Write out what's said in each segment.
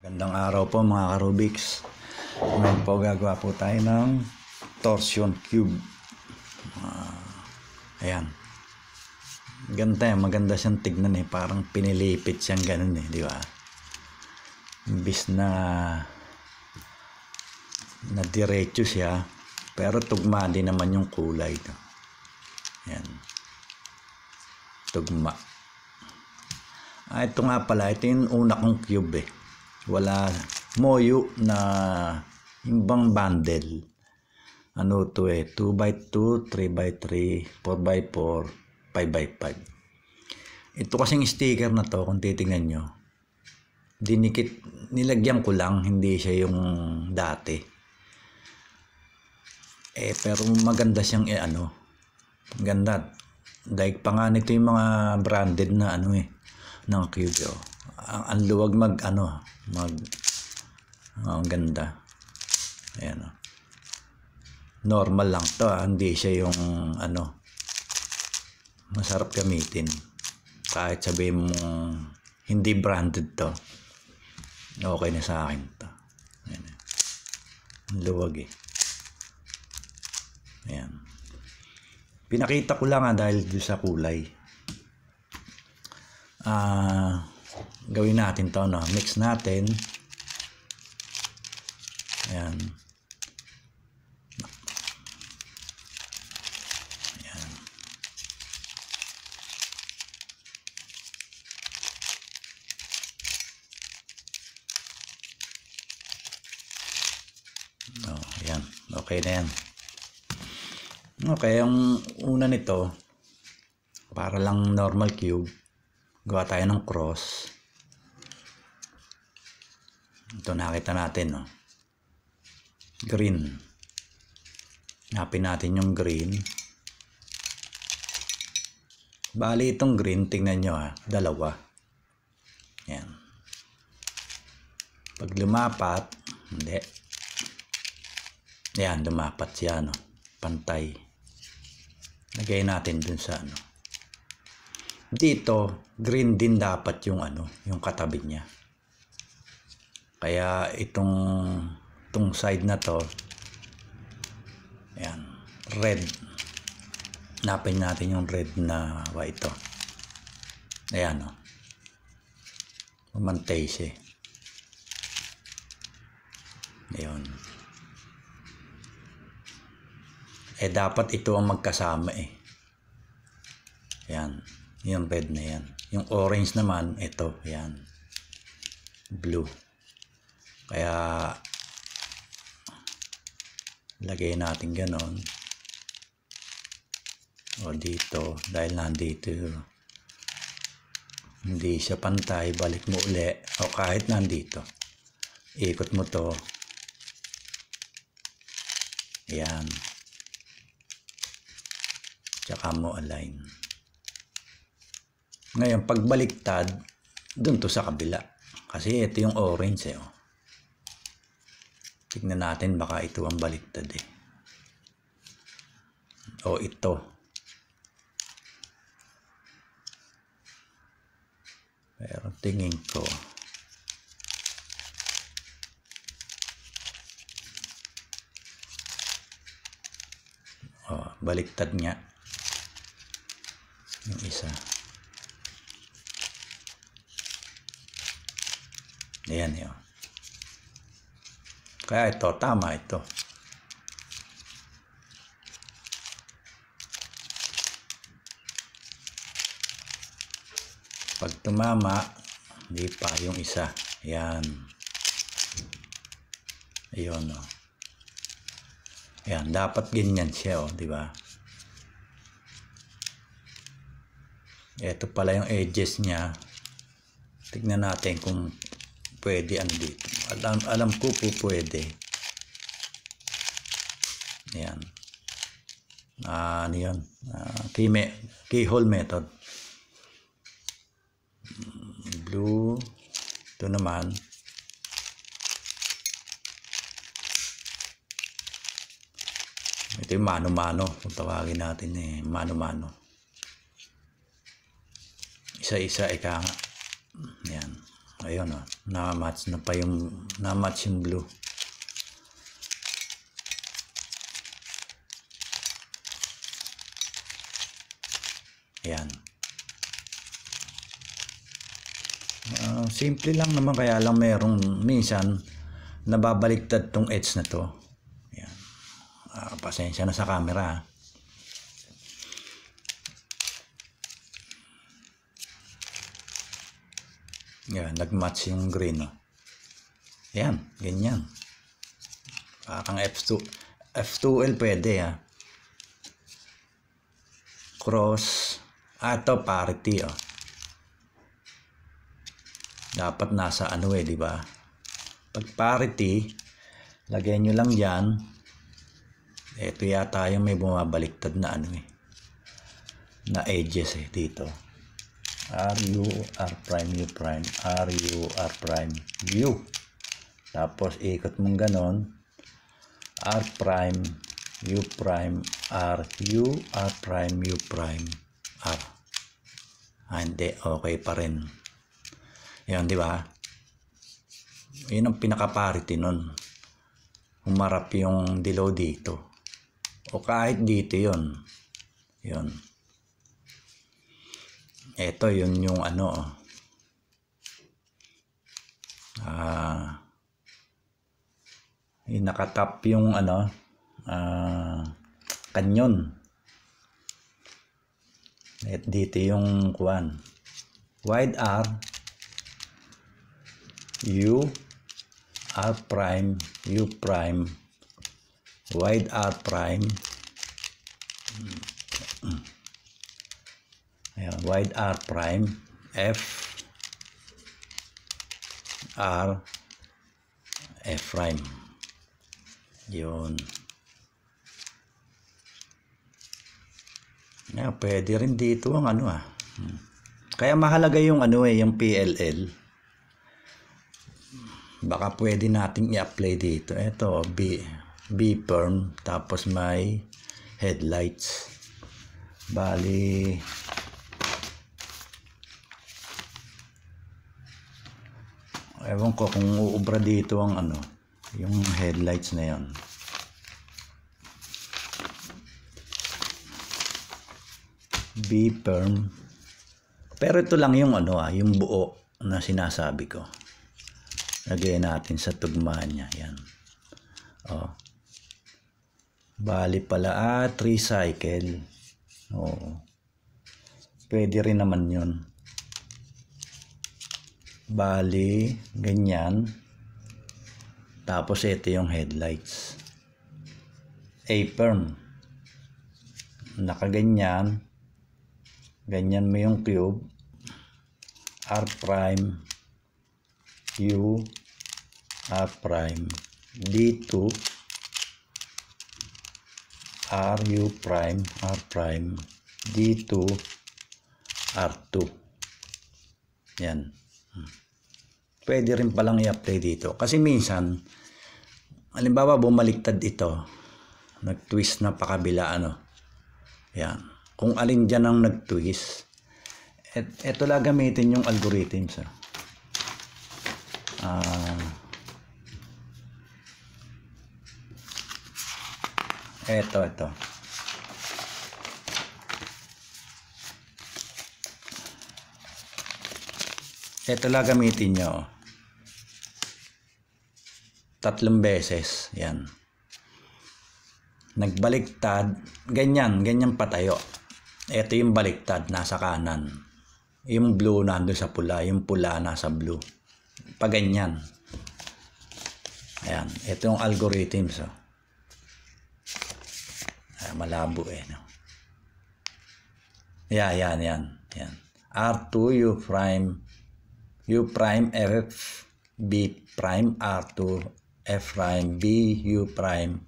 Gandang araw po mga karubix. Ngayon po gagawa po tayo ng torsion cube. Uh, ayan. Ganda yan. Eh, maganda siyang tignan eh. Parang pinilipit siyang ganun eh. Di ba? Imbis na na diretso siya. Pero tugma din naman yung kulay. Ayan. Tugma. Ah, ito nga pala. Ito yung una kong cube eh wala moyo na imbang bundle ano to eh 2 by 2 3 by 3 4 by 4 5 by 5 ito kasing sticker na to kung titingnan nyo dinikit nilagyan ko lang hindi siya yung dati eh pero maganda siyang eh ano ganda daig pa nga nito yung mga branded na ano eh ng QB ang, ang luwag mag ano mag oh, ang ganda ayan oh. normal lang to ah. hindi siya yung ano masarap gamitin kahit sabihin mo hindi branded to okay na sa akin to ayan oh. ang luwag eh ayan pinakita ko lang ah, dahil sa kulay ah uh, gawin natin to no mix natin ayan ayan oh, ayan okay na yan okay yung una nito para lang normal cube gawa tayo ng cross ito nakita natin. No? Green. Hanapin natin yung green. Bali itong green, tingnan nyo ha. Ah. Dalawa. Yan. Pag lumapat, hindi. Yan, lumapat siya, no? Pantay. Lagay natin dun sa ano. Dito, green din dapat yung ano, yung katabi niya. Kaya itong itong side na to ayan, red. Napin natin yung red na ba ito. Ayan o. Oh. Umantay siya. Eh. Ayan. Eh dapat ito ang magkasama eh. Ayan. Yung red na yan. Yung orange naman, ito. Ayan. Blue. Kaya, lagay natin ganon. O dito, dahil nandito, hindi siya pantay, balik mo uli. O kahit nandito, ikot mo to. Ayan. Tsaka mo align. Ngayon, pagbaliktad, dun to sa kabila. Kasi ito yung orange eh. Oh. Tignan natin baka ito ang baliktad eh. O ito. Pero tingin ko oh, baliktad niya. yung isa. Ayan yun. Kaya ito, tama ito. Pag tumama, hindi pa yung isa. Ayan. Ayun o. Oh. Ayan, dapat ganyan siya o, oh, di ba? Ito pala yung edges niya. Tignan natin kung pwede andito. Alam, alam ko po pwede. Ayan. Ah, ano yun? Ah, key me keyhole method. Blue. Ito naman. Ito yung mano-mano. Kung tawagin natin eh. Mano-mano. Isa-isa, ika nga. Ayan ayun oh na-match na pa yung na yung blue ayan uh, simple lang naman kaya lang merong minsan nababaliktad tong edge na to ayan uh, pasensya na sa camera ha Yan, nagmatch yung green. Oh. Yan, ganyan. Parang ah, F2. F2L pwede ha. Ah. Cross. Ah, parity oh. Dapat nasa ano eh, di ba? Pag parity, lagay nyo lang yan. Ito yata yung may bumabaliktad na ano eh. Na edges eh, dito r u r prime u prime r u r prime u tapos ikot mong ganon r prime u prime r u r prime u prime r ah, hindi okay pa rin yun di ba yun ang pinaka-parity nun humarap yung dilaw dito o kahit dito yun yun ito, yun yung ano. Oh. Ah. Uh, yung nakatap yung ano. Ah. Uh, kanyon. At dito yung kuan. Wide R U R prime U prime wide R prime mm -hmm. Ayan, wide R prime F R F prime. Yun. Yeah, pwede rin dito ang ano ah. Hmm. Kaya mahalaga yung ano eh, yung PLL. Baka pwede nating i-apply dito. Ito, B, B perm, tapos may headlights. Bali, Ewan ko kung uubra dito ang ano, yung headlights na yon. B-perm. Pero ito lang yung ano ah, yung buo na sinasabi ko. Lagyan natin sa tugmaan niya. Yan. Oh. Bali pala, ah, cycle Oo. Pwede rin naman yon Bali, ganyan. Tapos ito yung headlights. a Apron. Nakaganyan. Ganyan mo yung cube. R prime. U. R prime. D2. R U prime. R prime. D2. R2. Yan. Pwede rin palang i-apply dito. Kasi minsan, halimbawa bumaliktad ito, nag-twist na pakabila ano. Yan. Kung alin dyan ang nag-twist, et, eto lang gamitin yung algorithms. Ah. Uh, eto, eto. ito lang gamitin nyo tatlong beses yan nagbaliktad ganyan ganyan patayo ito yung baliktad nasa kanan yung blue nandun sa pula yung pula nasa blue pa ganyan ayan ito yung algorithms oh. Ay, malabo eh no? yeah, yan yan yan R2 U prime u prime f b prime r2 f prime b u prime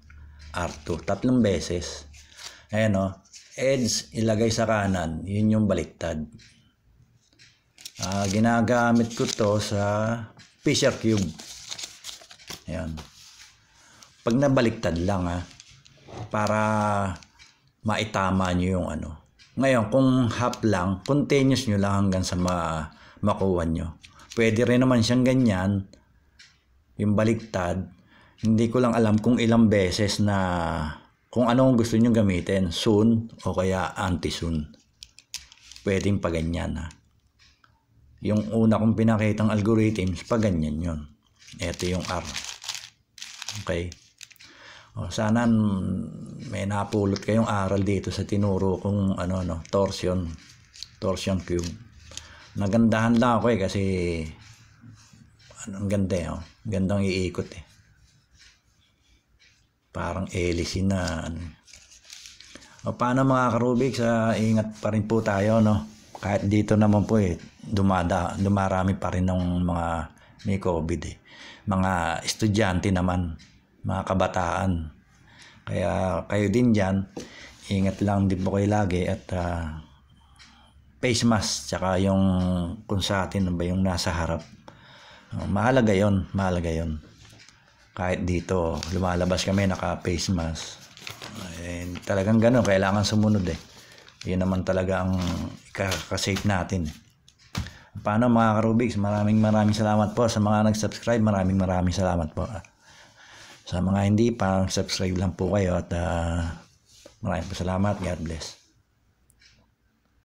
r2 tatlong beses ayan o oh. edge ilagay sa kanan yun yung baliktad uh, ginagamit ko to sa Fisher cube ayan pag nabaliktad lang ha ah, para maitama nyo yung ano ngayon kung half lang continuous nyo lang hanggang sa ma makuha nyo Pwede rin naman siyang ganyan, yung baliktad. Hindi ko lang alam kung ilang beses na kung ano ang gusto niyong gamitin, soon o kaya anti-soon. Pwedeng pa ganyan ha. Yung una kong pinakitang algorithms, pa ganyan yun. Ito yung R. Okay? O, sana may napulot kayong aral dito sa tinuro kong ano, no, torsion. Torsion cube. Nagandahan lang ako eh kasi ano, ang ganda eh. Oh. Gandang iikot eh. Parang elisin na ano. O paano mga karubik, sa uh, ingat pa rin po tayo no. Kahit dito naman po eh, dumada, dumarami pa rin ng mga may COVID eh. Mga estudyante naman, mga kabataan. Kaya kayo din dyan, ingat lang din po kayo lagi at uh, face mask tsaka yung kung sa atin ano ba yung nasa harap. Uh, mahalaga 'yon, mahalaga 'yon. Kahit dito lumalabas kami naka face mask. Eh, talagang gano'n, kailangan sumunod eh. Yun naman talaga ang ikakasafe natin. Paano mga karubiks, maraming maraming salamat po sa mga nag-subscribe, maraming maraming salamat po. Ah, sa mga hindi pa, subscribe lang po kayo at uh, maraming po salamat. God bless.